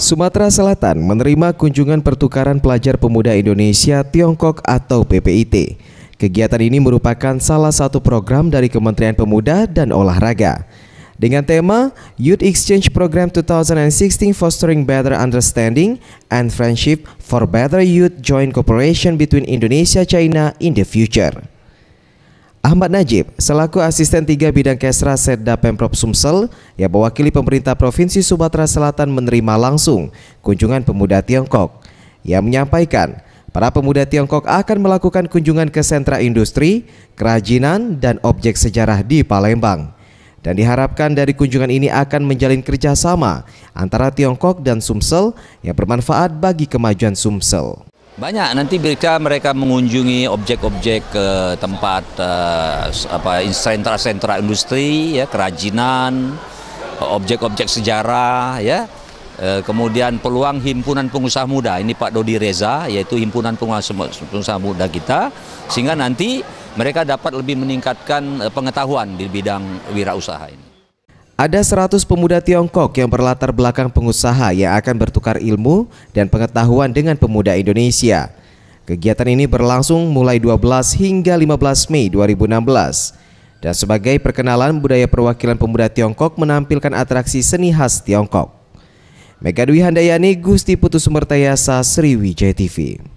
Sumatera Selatan menerima kunjungan pertukaran pelajar pemuda Indonesia Tiongkok atau PPIT. Kegiatan ini merupakan salah satu program dari Kementerian Pemuda dan Olahraga dengan tema Youth Exchange Program 2016 Fostering Better Understanding and Friendship for Better Youth Joint Cooperation between Indonesia China in the Future. Ahmad Najib, selaku asisten tiga bidang Kesra Setda Pemprov Sumsel yang mewakili pemerintah Provinsi Sumatera Selatan menerima langsung kunjungan pemuda Tiongkok. Ia menyampaikan, para pemuda Tiongkok akan melakukan kunjungan ke sentra industri, kerajinan, dan objek sejarah di Palembang. Dan diharapkan dari kunjungan ini akan menjalin kerjasama antara Tiongkok dan Sumsel yang bermanfaat bagi kemajuan Sumsel. Banyak nanti bila mereka mengunjungi objek-objek ke tempat eh, apa sentra-sentra industri ya kerajinan, objek-objek sejarah ya. Eh, kemudian peluang himpunan pengusaha muda ini Pak Dodi Reza yaitu himpunan pengusaha, pengusaha muda kita sehingga nanti mereka dapat lebih meningkatkan eh, pengetahuan di bidang wirausaha ini. Ada 100 pemuda Tiongkok yang berlatar belakang pengusaha yang akan bertukar ilmu dan pengetahuan dengan pemuda Indonesia. Kegiatan ini berlangsung mulai 12 hingga 15 Mei 2016. Dan sebagai perkenalan budaya perwakilan pemuda Tiongkok menampilkan atraksi seni khas Tiongkok. Mega Dwi Handayani, Gusti Putus Sumertayasa, Sriwijaya TV.